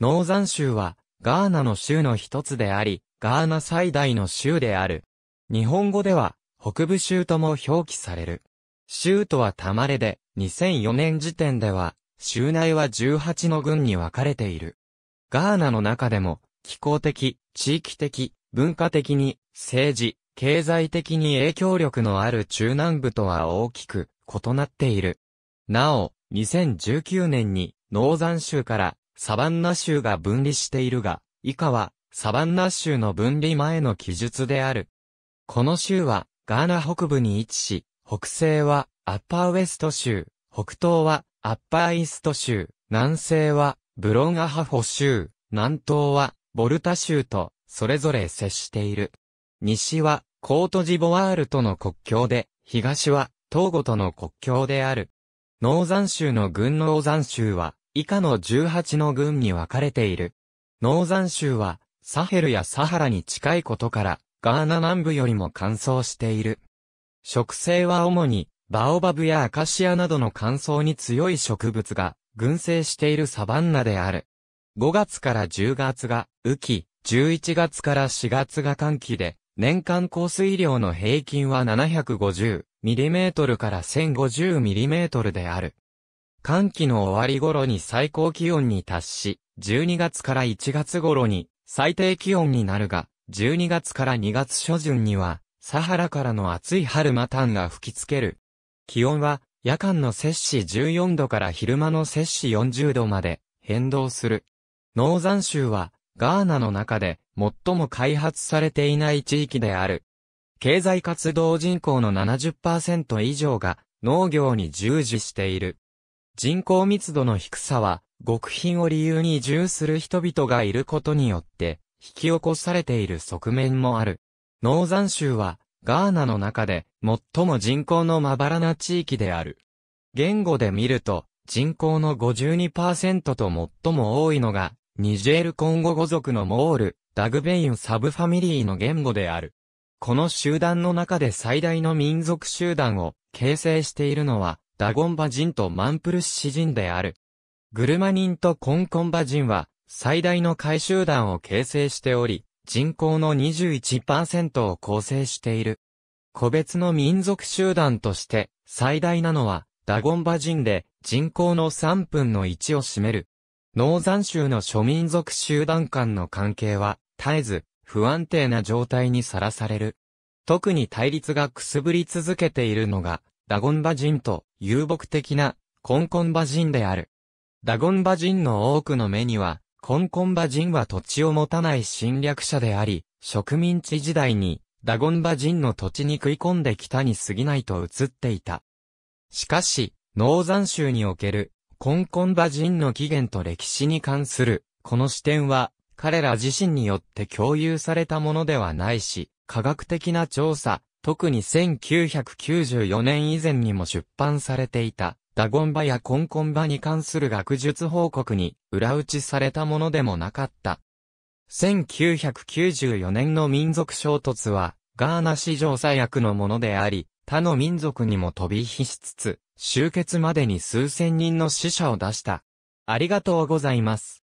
ノーザン州は、ガーナの州の一つであり、ガーナ最大の州である。日本語では、北部州とも表記される。州とはたまれで、2004年時点では、州内は18の郡に分かれている。ガーナの中でも、気候的、地域的、文化的に、政治、経済的に影響力のある中南部とは大きく異なっている。なお、2019年に、ノーザン州からサバンナ州が分離しているが、以下は、サバンナ州の分離前の記述である。この州は、ガーナ北部に位置し、北西は、アッパーウェスト州、北東は、アッパーイースト州、南西は、ブロンアハホ州、南東は、ボルタ州と、それぞれ接している。西は、コートジボワールとの国境で、東は、東郷との国境である。ノーザン州の軍ノーザン州は、以下の18の郡に分かれている。ノーザン州は、サヘルやサハラに近いことから、ガーナ南部よりも乾燥している。植生は主に、バオバブやアカシアなどの乾燥に強い植物が、群生しているサバンナである。5月から10月が雨季、11月から4月が寒季で、年間降水量の平均は7 5 0ミリメートルから1 0 5 0ミリメートルである。寒気の終わり頃に最高気温に達し、12月から1月頃に最低気温になるが、12月から2月初旬には、サハラからの暑い春マタンが吹きつける。気温は、夜間の摂氏14度から昼間の摂氏40度まで変動する。ノーザン州は、ガーナの中で最も開発されていない地域である。経済活動人口の70%以上が農業に従事している。人口密度の低さは、極貧を理由に移住する人々がいることによって、引き起こされている側面もある。ノーザン州は、ガーナの中で、最も人口のまばらな地域である。言語で見ると、人口の52%と最も多いのが、ニジェール・コンゴ語族のモール、ダグベインサブファミリーの言語である。この集団の中で最大の民族集団を形成しているのは、ダゴンバ人とマンプルシ人である。グルマ人とコンコンバ人は、最大の回集団を形成しており、人口の21%を構成している。個別の民族集団として最大なのはダゴンバ人で人口の3分の1を占める。ノーザン州の諸民族集団間の関係は絶えず不安定な状態にさらされる。特に対立がくすぶり続けているのがダゴンバ人と遊牧的なコンコンバ人である。ダゴンバ人の多くの目には、コンコンバ人は土地を持たない侵略者であり、植民地時代にダゴンバ人の土地に食い込んできたに過ぎないと映っていた。しかし、ノーザン州におけるコンコンバ人の起源と歴史に関するこの視点は彼ら自身によって共有されたものではないし、科学的な調査、特に1994年以前にも出版されていた、ダゴンバやコンコンバに関する学術報告に裏打ちされたものでもなかった。1994年の民族衝突は、ガーナ史上最悪のものであり、他の民族にも飛び火しつつ、終結までに数千人の死者を出した。ありがとうございます。